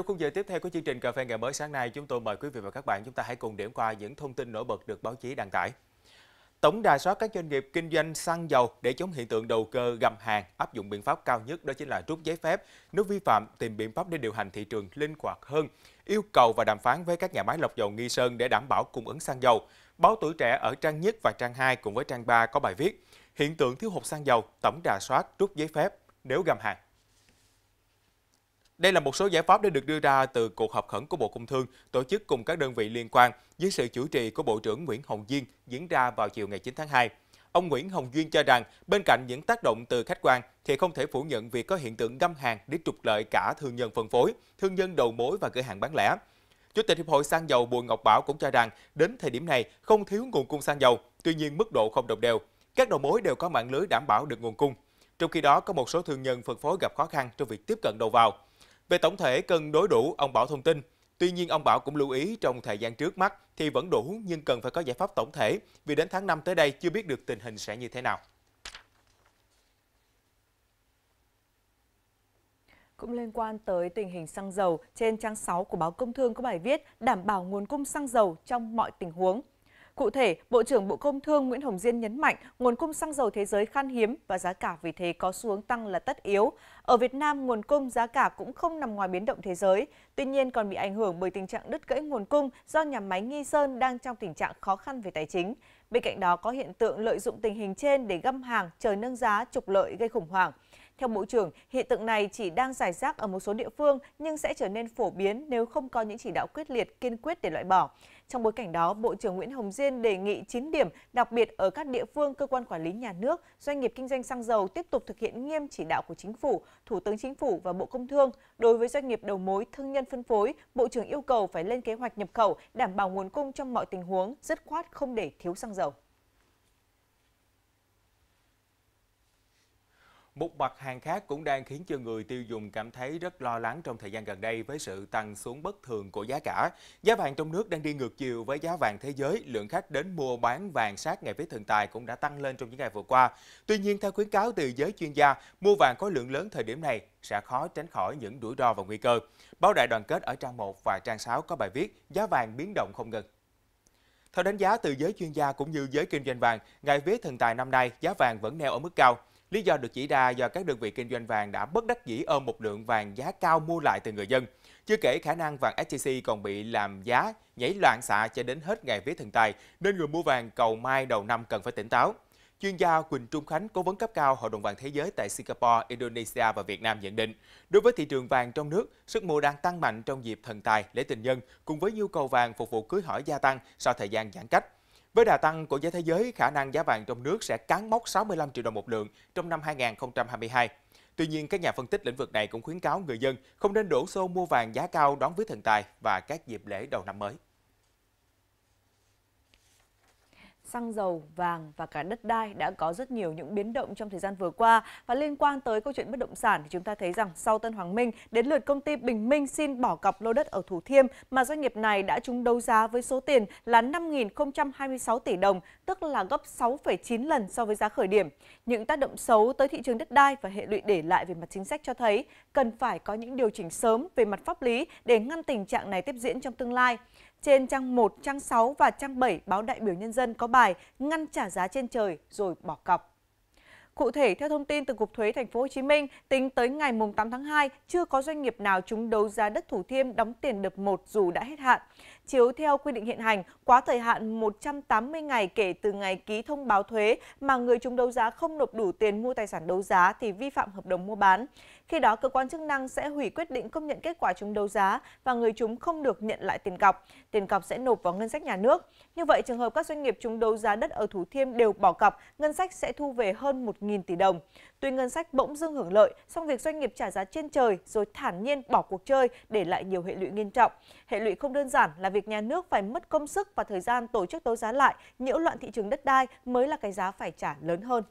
Trong khung giờ tiếp theo của chương trình Cà phê ngày mới sáng nay, chúng tôi mời quý vị và các bạn chúng ta hãy cùng điểm qua những thông tin nổi bật được báo chí đăng tải. Tổng đà soát các doanh nghiệp kinh doanh xăng dầu để chống hiện tượng đầu cơ găm hàng áp dụng biện pháp cao nhất đó chính là rút giấy phép. Nếu vi phạm, tìm biện pháp để điều hành thị trường linh hoạt hơn, yêu cầu và đàm phán với các nhà máy lọc dầu Nghi Sơn để đảm bảo cung ứng xăng dầu. Báo Tuổi Trẻ ở trang nhất và trang 2 cùng với trang 3 có bài viết Hiện tượng thiếu hụt xăng dầu, tổng đà soát rút giấy phép nếu găm hàng. Đây là một số giải pháp đã được đưa ra từ cuộc họp khẩn của Bộ Công Thương tổ chức cùng các đơn vị liên quan dưới sự chủ trì của Bộ trưởng Nguyễn Hồng Diên diễn ra vào chiều ngày 9 tháng 2. Ông Nguyễn Hồng Duyên cho rằng bên cạnh những tác động từ khách quan thì không thể phủ nhận việc có hiện tượng găm hàng để trục lợi cả thương nhân phân phối, thương nhân đầu mối và cửa hàng bán lẻ. Chủ tịch Hiệp hội xăng dầu Bùi Ngọc Bảo cũng cho rằng đến thời điểm này không thiếu nguồn cung xăng dầu, tuy nhiên mức độ không đồng đều. Các đầu mối đều có mạng lưới đảm bảo được nguồn cung. Trong khi đó có một số thương nhân phân phối gặp khó khăn trong việc tiếp cận đầu vào. Về tổng thể cần đối đủ, ông Bảo thông tin. Tuy nhiên, ông Bảo cũng lưu ý trong thời gian trước mắt thì vẫn đủ nhưng cần phải có giải pháp tổng thể vì đến tháng 5 tới đây chưa biết được tình hình sẽ như thế nào. Cũng liên quan tới tình hình xăng dầu, trên trang 6 của báo Công Thương có bài viết đảm bảo nguồn cung xăng dầu trong mọi tình huống. Cụ thể, Bộ trưởng Bộ Công Thương Nguyễn Hồng Diên nhấn mạnh nguồn cung xăng dầu thế giới khan hiếm và giá cả vì thế có xuống tăng là tất yếu. Ở Việt Nam, nguồn cung giá cả cũng không nằm ngoài biến động thế giới, tuy nhiên còn bị ảnh hưởng bởi tình trạng đứt gãy nguồn cung do nhà máy Nghi Sơn đang trong tình trạng khó khăn về tài chính. Bên cạnh đó có hiện tượng lợi dụng tình hình trên để găm hàng, chờ nâng giá, trục lợi gây khủng hoảng. Theo Bộ trưởng, hiện tượng này chỉ đang giải rác ở một số địa phương nhưng sẽ trở nên phổ biến nếu không có những chỉ đạo quyết liệt, kiên quyết để loại bỏ. Trong bối cảnh đó, Bộ trưởng Nguyễn Hồng Diên đề nghị 9 điểm, đặc biệt ở các địa phương, cơ quan quản lý nhà nước, doanh nghiệp kinh doanh xăng dầu tiếp tục thực hiện nghiêm chỉ đạo của Chính phủ, Thủ tướng Chính phủ và Bộ Công Thương. Đối với doanh nghiệp đầu mối, thương nhân phân phối, Bộ trưởng yêu cầu phải lên kế hoạch nhập khẩu, đảm bảo nguồn cung trong mọi tình huống, dứt khoát không để thiếu xăng dầu. Một mặt hàng khác cũng đang khiến cho người tiêu dùng cảm thấy rất lo lắng trong thời gian gần đây với sự tăng xuống bất thường của giá cả. Giá vàng trong nước đang đi ngược chiều với giá vàng thế giới, lượng khách đến mua bán vàng sát ngày vía Thần Tài cũng đã tăng lên trong những ngày vừa qua. Tuy nhiên, theo khuyến cáo từ giới chuyên gia, mua vàng có lượng lớn thời điểm này sẽ khó tránh khỏi những rủi ro và nguy cơ. Báo Đại đoàn kết ở trang 1 và trang 6 có bài viết giá vàng biến động không ngừng. Theo đánh giá từ giới chuyên gia cũng như giới kinh doanh vàng, ngày vía thần tài năm nay giá vàng vẫn neo ở mức cao. Lý do được chỉ ra do các đơn vị kinh doanh vàng đã bất đắc dĩ ôm một lượng vàng giá cao mua lại từ người dân. Chưa kể khả năng vàng SJC còn bị làm giá nhảy loạn xạ cho đến hết ngày vía thần tài, nên người mua vàng cầu mai đầu năm cần phải tỉnh táo. Chuyên gia Quỳnh Trung Khánh, cố vấn cấp cao Hội đồng vàng thế giới tại Singapore, Indonesia và Việt Nam nhận định, đối với thị trường vàng trong nước, sức mua đang tăng mạnh trong dịp thần tài, lễ tình nhân cùng với nhu cầu vàng phục vụ cưới hỏi gia tăng sau thời gian giãn cách. Với đà tăng của giá thế giới, khả năng giá vàng trong nước sẽ cán mốc 65 triệu đồng một lượng trong năm 2022. Tuy nhiên, các nhà phân tích lĩnh vực này cũng khuyến cáo người dân không nên đổ xô mua vàng giá cao đón với thần tài và các dịp lễ đầu năm mới. xăng dầu, vàng và cả đất đai đã có rất nhiều những biến động trong thời gian vừa qua và liên quan tới câu chuyện bất động sản thì chúng ta thấy rằng sau Tân Hoàng Minh đến lượt công ty Bình Minh xin bỏ cọc lô đất ở Thủ Thiêm mà doanh nghiệp này đã trúng đấu giá với số tiền là 5.026 tỷ đồng, tức là gấp 6,9 lần so với giá khởi điểm. Những tác động xấu tới thị trường đất đai và hệ lụy để lại về mặt chính sách cho thấy cần phải có những điều chỉnh sớm về mặt pháp lý để ngăn tình trạng này tiếp diễn trong tương lai. Trên trang 1, trang 6 và trang 7 báo đại biểu nhân dân có bài ngăn trả giá trên trời rồi bỏ cọc. Cụ thể, theo thông tin từ Cục Thuế Thành phố Hồ Chí Minh, tính tới ngày 8 tháng 2, chưa có doanh nghiệp nào chúng đấu giá đất Thủ Thiêm đóng tiền đợt 1 dù đã hết hạn chiếu theo quy định hiện hành quá thời hạn 180 ngày kể từ ngày ký thông báo thuế mà người chúng đấu giá không nộp đủ tiền mua tài sản đấu giá thì vi phạm hợp đồng mua bán. Khi đó, cơ quan chức năng sẽ hủy quyết định công nhận kết quả chúng đấu giá và người chúng không được nhận lại tiền cọc. Tiền cọc sẽ nộp vào ngân sách nhà nước. Như vậy, trường hợp các doanh nghiệp chúng đấu giá đất ở Thủ Thiêm đều bỏ cọc, ngân sách sẽ thu về hơn 1.000 tỷ đồng. Tuy ngân sách bỗng dưng hưởng lợi, song việc doanh nghiệp trả giá trên trời rồi thản nhiên bỏ cuộc chơi để lại nhiều hệ lụy nghiêm trọng. Hệ lụy không đơn giản là việc việc nhà nước phải mất công sức và thời gian tổ chức đấu giá lại, nhiễu loạn thị trường đất đai mới là cái giá phải trả lớn hơn.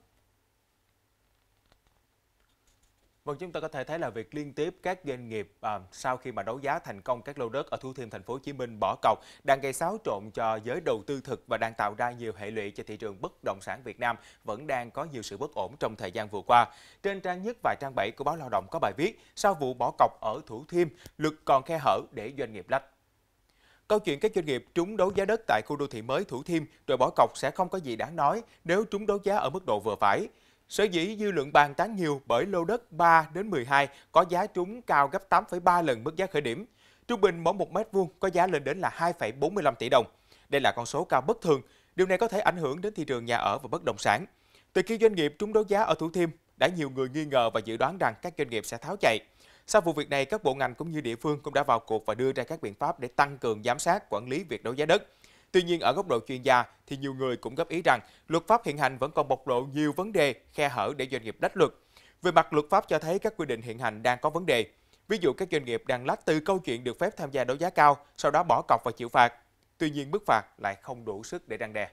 Vâng, chúng ta có thể thấy là việc liên tiếp các doanh nghiệp à, sau khi mà đấu giá thành công các lô đất ở Thủ Thiêm thành phố Hồ Chí Minh bỏ cọc đang gây xáo trộn cho giới đầu tư thực và đang tạo ra nhiều hệ lụy cho thị trường bất động sản Việt Nam vẫn đang có nhiều sự bất ổn trong thời gian vừa qua. Trên trang nhất và trang 7 của báo Lao động có bài viết sau vụ bỏ cọc ở Thủ Thiêm, luật còn khe hở để doanh nghiệp lách. Câu chuyện các doanh nghiệp trúng đấu giá đất tại khu đô thị mới Thủ Thiêm rồi bỏ cọc sẽ không có gì đáng nói nếu trúng đấu giá ở mức độ vừa phải. Sở dĩ dư luận bàn tán nhiều bởi lô đất 3 đến 12 có giá trúng cao gấp 8,3 lần mức giá khởi điểm. Trung bình mỗi 1 mét vuông có giá lên đến là 2,45 tỷ đồng. Đây là con số cao bất thường, điều này có thể ảnh hưởng đến thị trường nhà ở và bất động sản. Từ khi doanh nghiệp trúng đấu giá ở Thủ Thiêm, đã nhiều người nghi ngờ và dự đoán rằng các doanh nghiệp sẽ tháo chạy. Sau vụ việc này, các bộ ngành cũng như địa phương cũng đã vào cuộc và đưa ra các biện pháp để tăng cường giám sát, quản lý việc đấu giá đất. Tuy nhiên, ở góc độ chuyên gia thì nhiều người cũng góp ý rằng luật pháp hiện hành vẫn còn bộc lộ nhiều vấn đề, khe hở để doanh nghiệp đách luật. Về mặt luật pháp cho thấy các quy định hiện hành đang có vấn đề. Ví dụ các doanh nghiệp đang lách từ câu chuyện được phép tham gia đấu giá cao, sau đó bỏ cọc và chịu phạt. Tuy nhiên mức phạt lại không đủ sức để răng đe.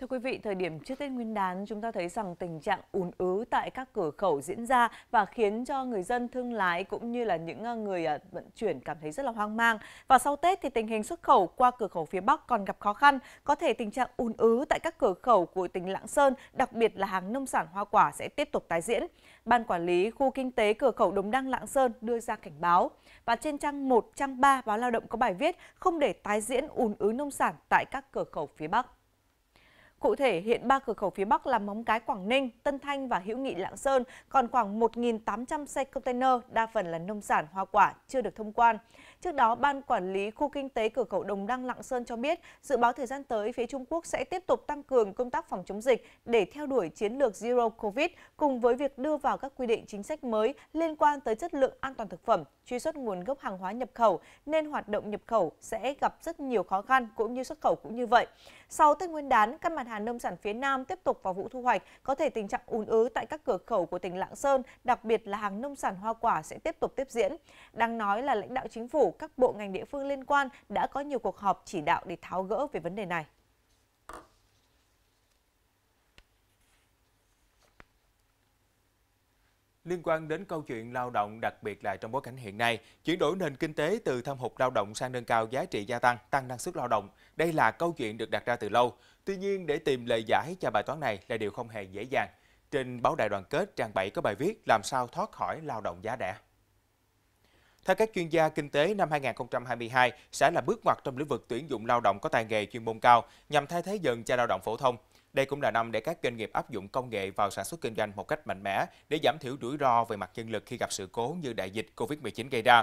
Thưa quý vị, thời điểm trước Tết Nguyên đán, chúng ta thấy rằng tình trạng ùn ứ tại các cửa khẩu diễn ra và khiến cho người dân thương lái cũng như là những ờ, người ờ, vận chuyển cảm thấy rất là hoang mang. Và sau Tết thì tình hình xuất khẩu qua cửa khẩu phía Bắc còn gặp khó khăn. Có thể tình trạng ùn ứ tại các cửa khẩu của tỉnh Lạng Sơn, đặc biệt là hàng nông sản hoa quả sẽ tiếp tục tái diễn. Ban quản lý khu kinh tế cửa khẩu Đồng Đăng Lạng Sơn đưa ra cảnh báo. Và trên trang 1, trang 3 báo Lao động có bài viết không để tái diễn ùn ứ nông sản tại các cửa khẩu phía Bắc. Cụ thể, hiện ba cửa khẩu phía Bắc là Móng Cái, Quảng Ninh, Tân Thanh và Hữu Nghị Lạng Sơn còn khoảng 1.800 xe container, đa phần là nông sản, hoa quả, chưa được thông quan. Trước đó, Ban Quản lý Khu Kinh tế Cửa khẩu Đồng Đăng Lạng Sơn cho biết, dự báo thời gian tới, phía Trung Quốc sẽ tiếp tục tăng cường công tác phòng chống dịch để theo đuổi chiến lược Zero Covid cùng với việc đưa vào các quy định chính sách mới liên quan tới chất lượng an toàn thực phẩm, truy xuất nguồn gốc hàng hóa nhập khẩu, nên hoạt động nhập khẩu sẽ gặp rất nhiều khó khăn cũng như xuất khẩu cũng như vậy. Sau Tết Nguyên đán, các mặt hàng nông sản phía Nam tiếp tục vào vụ thu hoạch, có thể tình trạng ùn ứ tại các cửa khẩu của tỉnh Lạng Sơn, đặc biệt là hàng nông sản hoa quả sẽ tiếp tục tiếp diễn. Đang nói là lãnh đạo chính phủ, các bộ ngành địa phương liên quan đã có nhiều cuộc họp chỉ đạo để tháo gỡ về vấn đề này. Liên quan đến câu chuyện lao động, đặc biệt là trong bối cảnh hiện nay, chuyển đổi nền kinh tế từ thâm hụt lao động sang nâng cao giá trị gia tăng, tăng năng suất lao động, đây là câu chuyện được đặt ra từ lâu. Tuy nhiên, để tìm lời giải cho bài toán này là điều không hề dễ dàng. Trên báo Đại đoàn kết trang 7 có bài viết làm sao thoát khỏi lao động giá rẻ. Theo các chuyên gia kinh tế, năm 2022 sẽ là bước ngoặt trong lĩnh vực tuyển dụng lao động có tài nghề chuyên môn cao nhằm thay thế dần cho lao động phổ thông. Đây cũng là năm để các doanh nghiệp áp dụng công nghệ vào sản xuất kinh doanh một cách mạnh mẽ để giảm thiểu rủi ro về mặt nhân lực khi gặp sự cố như đại dịch COVID-19 gây ra.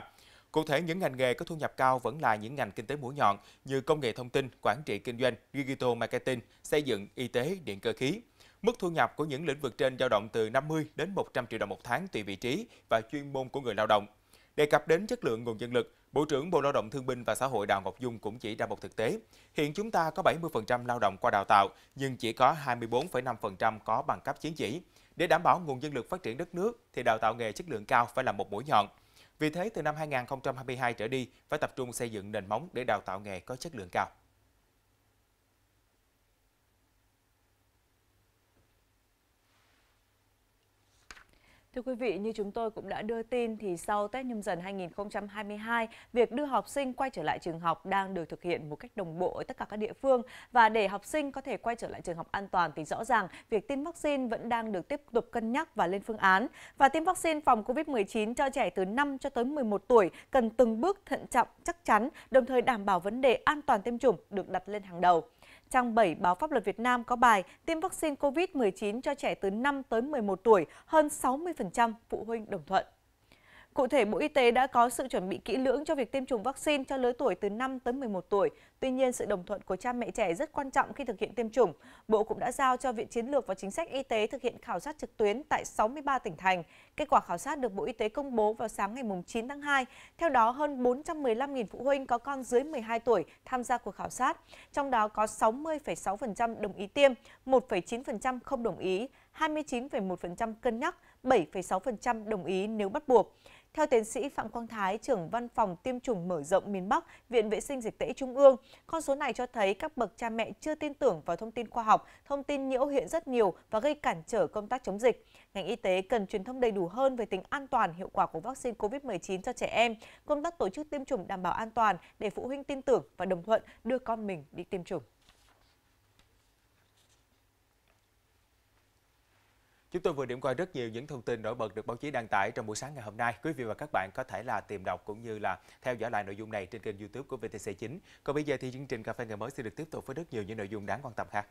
Cụ thể, những ngành nghề có thu nhập cao vẫn là những ngành kinh tế mũi nhọn như công nghệ thông tin, quản trị kinh doanh, digital marketing, xây dựng, y tế, điện cơ khí. Mức thu nhập của những lĩnh vực trên dao động từ 50 đến 100 triệu đồng một tháng tùy vị trí và chuyên môn của người lao động. Đề cập đến chất lượng nguồn nhân lực, Bộ trưởng Bộ Lao động Thương binh và Xã hội Đào Ngọc Dung cũng chỉ ra một thực tế. Hiện chúng ta có 70% lao động qua đào tạo, nhưng chỉ có 24,5% có bằng cấp chứng chỉ. Để đảm bảo nguồn nhân lực phát triển đất nước, thì đào tạo nghề chất lượng cao phải là một mũi nhọn. Vì thế, từ năm 2022 trở đi, phải tập trung xây dựng nền móng để đào tạo nghề có chất lượng cao. Thưa quý vị, như chúng tôi cũng đã đưa tin thì sau Tết Nhâm Dần 2022, việc đưa học sinh quay trở lại trường học đang được thực hiện một cách đồng bộ ở tất cả các địa phương và để học sinh có thể quay trở lại trường học an toàn thì rõ ràng việc tiêm vaccine vẫn đang được tiếp tục cân nhắc và lên phương án và tiêm vaccine phòng COVID-19 cho trẻ từ 5 cho tới 11 tuổi cần từng bước thận trọng chắc chắn đồng thời đảm bảo vấn đề an toàn tiêm chủng được đặt lên hàng đầu trang 7 báo Pháp luật Việt Nam có bài tiêm vaccine COVID-19 cho trẻ từ 5 tới 11 tuổi, hơn 60% phụ huynh đồng thuận. Cụ thể, Bộ Y tế đã có sự chuẩn bị kỹ lưỡng cho việc tiêm chủng vaccine cho lứa tuổi từ 5 tới 11 tuổi. Tuy nhiên, sự đồng thuận của cha mẹ trẻ rất quan trọng khi thực hiện tiêm chủng. Bộ cũng đã giao cho Viện Chiến lược và Chính sách Y tế thực hiện khảo sát trực tuyến tại 63 tỉnh thành. Kết quả khảo sát được Bộ Y tế công bố vào sáng ngày 9 tháng 2. Theo đó, hơn 415.000 phụ huynh có con dưới 12 tuổi tham gia cuộc khảo sát. Trong đó có 60,6% đồng ý tiêm, 1,9% không đồng ý, 29,1% cân nhắc, 7,6% đồng ý nếu bắt buộc. Theo tiến sĩ Phạm Quang Thái, trưởng văn phòng tiêm chủng mở rộng miền Bắc, Viện Vệ sinh Dịch tễ Trung ương, con số này cho thấy các bậc cha mẹ chưa tin tưởng vào thông tin khoa học, thông tin nhiễu hiện rất nhiều và gây cản trở công tác chống dịch. Ngành y tế cần truyền thông đầy đủ hơn về tính an toàn, hiệu quả của vaccine COVID-19 cho trẻ em, công tác tổ chức tiêm chủng đảm bảo an toàn để phụ huynh tin tưởng và đồng thuận đưa con mình đi tiêm chủng. Chúng tôi vừa điểm qua rất nhiều những thông tin nổi bật được báo chí đăng tải trong buổi sáng ngày hôm nay. Quý vị và các bạn có thể là tìm đọc cũng như là theo dõi lại nội dung này trên kênh YouTube của VTC9. Còn bây giờ thì chương trình Cà phê ngày mới sẽ được tiếp tục với rất nhiều những nội dung đáng quan tâm khác.